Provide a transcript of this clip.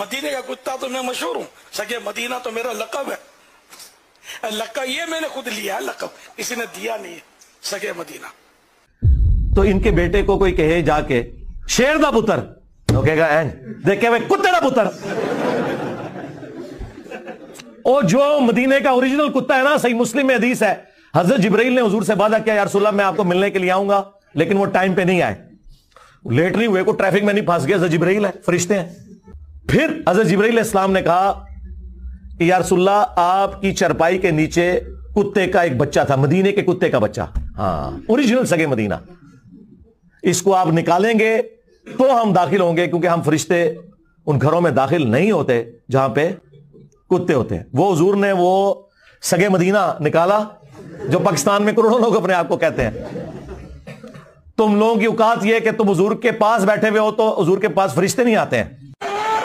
मदीने का कुत्ता तो मैं मशहूर हूँ सके मदीना तो मेरा लकब है लकब ये मैंने खुद लिया है लकब किसी ने दिया नहीं है सके मदीना तो इनके बेटे को कोई कहे जाके शेर का पुत्र तो देखे भाई कुत्ते का पुत्र और जो मदीने का ओरिजिनल कुत्ता है ना सही मुस्लिम में हदीस है हजरत जिब्राइल ने हजूर से वादा किया यार सुल्ला मैं आपको मिलने के लिए आऊंगा लेकिन वो टाइम पे नहीं आए लेट नहीं हुए को ट्रैफिक में नहीं फंस गया जिब्राइल है फरिश्ते हैं फिर हजरत जबरील इस्लाम ने कहा कि यारसुल्ला आपकी चरपाई के नीचे कुत्ते का एक बच्चा था मदीने के कुत्ते का बच्चा हाँ ओरिजिनल सगे मदीना इसको आप निकालेंगे तो हम दाखिल होंगे क्योंकि हम फरिश्ते उन घरों में दाखिल नहीं होते जहां पे कुत्ते होते हैं वो हजूर ने वो सगे मदीना निकाला जो पाकिस्तान में करोड़ों लोग अपने आप को कहते हैं तुम लोगों की औकात यह कि तुम हजूर के पास बैठे हुए हो तो हजूर के पास फरिश्ते नहीं आते हैं